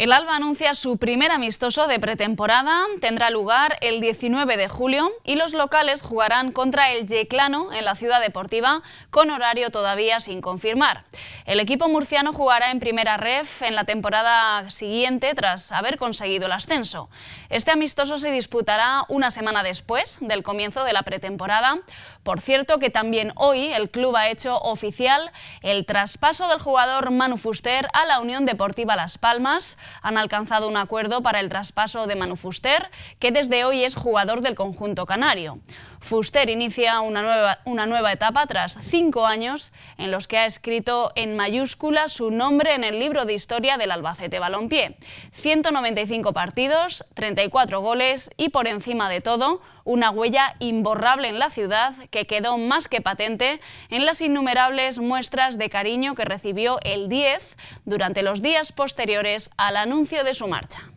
El Alba anuncia su primer amistoso de pretemporada, tendrá lugar el 19 de julio y los locales jugarán contra el Yeclano en la ciudad deportiva con horario todavía sin confirmar. El equipo murciano jugará en primera ref en la temporada siguiente tras haber conseguido el ascenso. Este amistoso se disputará una semana después del comienzo de la pretemporada. Por cierto que también hoy el club ha hecho oficial el traspaso del jugador Manu Fuster a la Unión Deportiva Las Palmas han alcanzado un acuerdo para el traspaso de Manu Fuster, que desde hoy es jugador del conjunto canario. Fuster inicia una nueva, una nueva etapa tras cinco años en los que ha escrito en mayúscula su nombre en el libro de historia del Albacete Balompié. 195 partidos, 34 goles y por encima de todo, una huella imborrable en la ciudad que quedó más que patente en las innumerables muestras de cariño que recibió el 10 durante los días posteriores a la anuncio de su marcha.